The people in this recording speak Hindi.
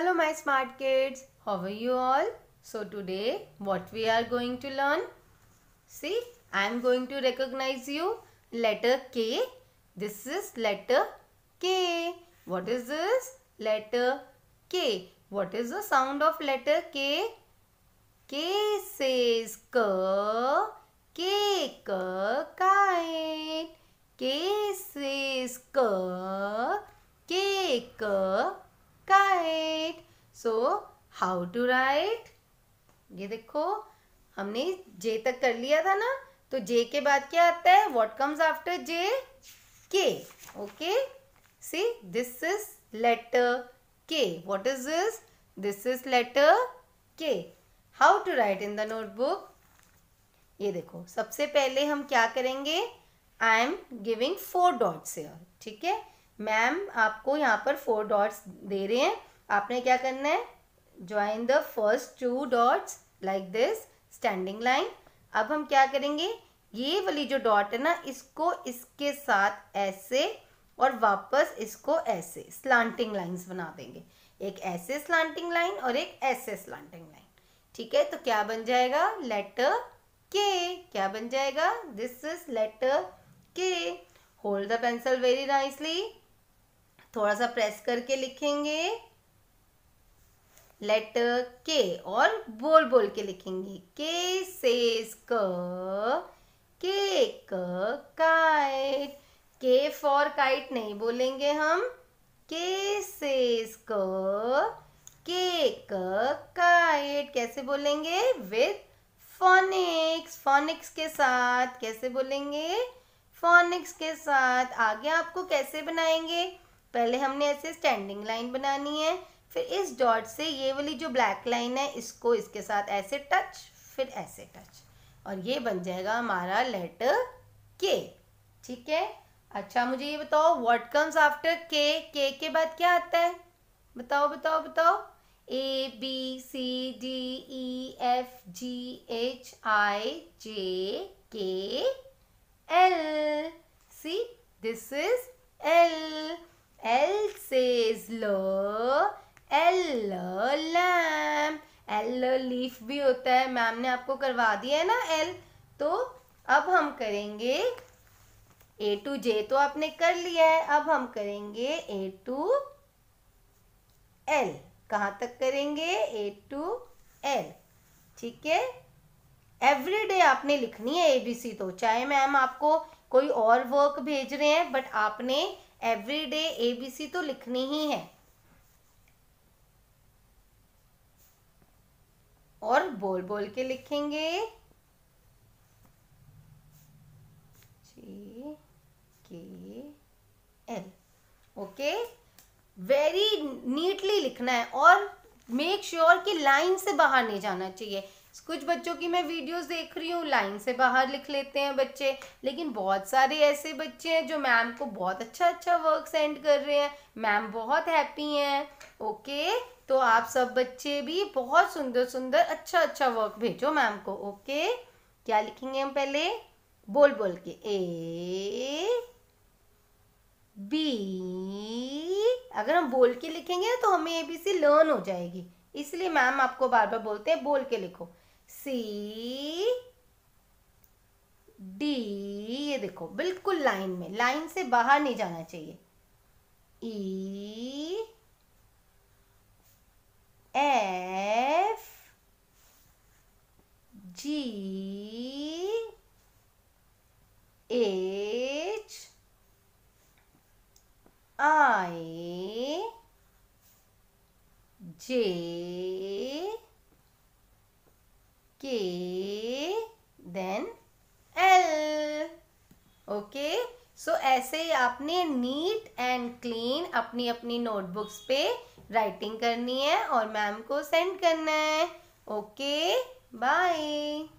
Hello my smart kids, how are you all? So today what we are going to learn? See, I am going to recognize you letter K. This is letter K. What is this? Letter K. What is the sound of letter K? K says K, cake, kite. K says K, cake, so how to write ये देखो हमने जे तक कर लिया था ना तो जे के बाद क्या आता है what comes after J K okay see this is letter K what is this this is letter K how to write in the notebook ये देखो सबसे पहले हम क्या करेंगे I am giving four dots ठीक है मैम आपको यहाँ पर फोर डॉट्स दे रहे हैं आपने क्या करना है join the first two dots like this standing line अब हम क्या करेंगे ये वाली जो डॉट है ना इसको इसके साथ ऐसे और वापस इसको ऐसे स्लांटिंग लाइंस बना देंगे एक ऐसे स्लांटिंग लाइन और एक ऐसे स्लांटिंग लाइन ठीक है तो क्या बन जाएगा लेटर के क्या बन जाएगा this is letter K hold the pencil very nicely थोड़ा सा प्रेस करके लिखेंगे लेटर के और बोल बोल के लिखेंगे के से क के क काइट के फॉर काइट नहीं बोलेंगे हम के से क केक काइट कैसे बोलेंगे विथ फोनिक्स फोनिक्स के साथ कैसे बोलेंगे फोनिक्स के साथ आगे आपको कैसे बनाएंगे पहले हमने ऐसे स्टैंडिंग लाइन बनानी है फिर इस डॉट से ये वाली जो ब्लैक लाइन है इसको इसके साथ ऐसे टच फिर ऐसे टच और ये बन जाएगा हमारा लेटर के ठीक है अच्छा मुझे ये बताओ व्हाट कम्स आफ्टर के के के बाद क्या आता है बताओ बताओ बताओ A B C D E F G H I J K L see this is L L says love leaf भी होता है मैम ने आपको करवा दिया है ना एल तो अब हम करेंगे ए टू जे तो आपने कर लिया है अब हम करेंगे ए टू एल कहाँ तक करेंगे ए टू एल ठीक है एवरी डे आपने लिखनी है एबीसी तो चाहे मैम आपको कोई और वर्क भेज रहे हैं बट आपने एवरी डे एबीसी तो लिखनी ही है बोल बोल के लिखेंगे जे K L okay very neatly लिखना है और मेक श्योर sure कि लाइन से बाहर नहीं जाना चाहिए कुछ बच्चों की मैं वीडियोस देख रही हूँ लाइन से बाहर लिख लेते हैं बच्चे लेकिन बहुत सारे ऐसे बच्चे हैं जो मैम को बहुत अच्छा अच्छा वर्क सेंड कर रहे हैं मैम बहुत हैप्पी हैं ओके तो आप सब बच्चे भी बहुत सुंदर सुंदर अच्छा अच्छा वर्क भेजो मैम को ओके क्या लिखेंगे हम पहले बोल बोल के ए बी अगर हम बोल के लिखेंगे तो हमें एबीसी लर्न हो जाएगी इसलिए मैम आपको बार बार बोलते हैं बोल के लिखो सी डी ये देखो बिल्कुल लाइन में लाइन से बाहर नहीं जाना चाहिए E F G H I J K then L okay so ऐसे आपने नीट एंड क्लीन अपनी अपनी नोटबुक्स पे राइटिंग करनी है और मैम को सेंड करना है ओके बाय